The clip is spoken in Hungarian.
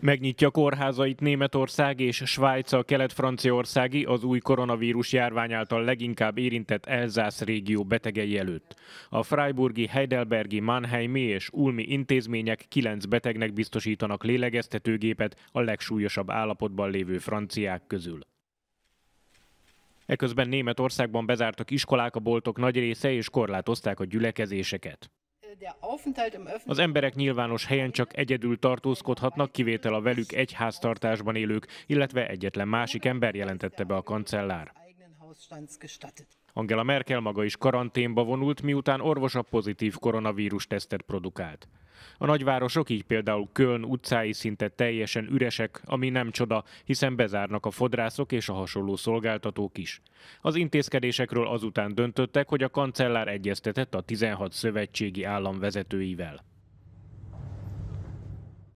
Megnyitja kórházait Németország és Svájc a kelet-franciaországi, az új koronavírus járvány által leginkább érintett Elzász régió betegei előtt. A Freiburgi, Heidelbergi, Mannheimi és Ulmi intézmények kilenc betegnek biztosítanak lélegeztetőgépet a legsúlyosabb állapotban lévő franciák közül. Eközben Németországban bezártak iskolák, a boltok nagy része és korlátozták a gyülekezéseket. Az emberek nyilvános helyen csak egyedül tartózkodhatnak, kivétel a velük egy háztartásban élők, illetve egyetlen másik ember jelentette be a kancellár. Angela Merkel maga is karanténba vonult, miután orvosa pozitív koronavírus tesztet produkált. A nagyvárosok, így például Köln utcái szinte teljesen üresek, ami nem csoda, hiszen bezárnak a fodrászok és a hasonló szolgáltatók is. Az intézkedésekről azután döntöttek, hogy a kancellár egyeztetett a 16 szövetségi állam vezetőivel.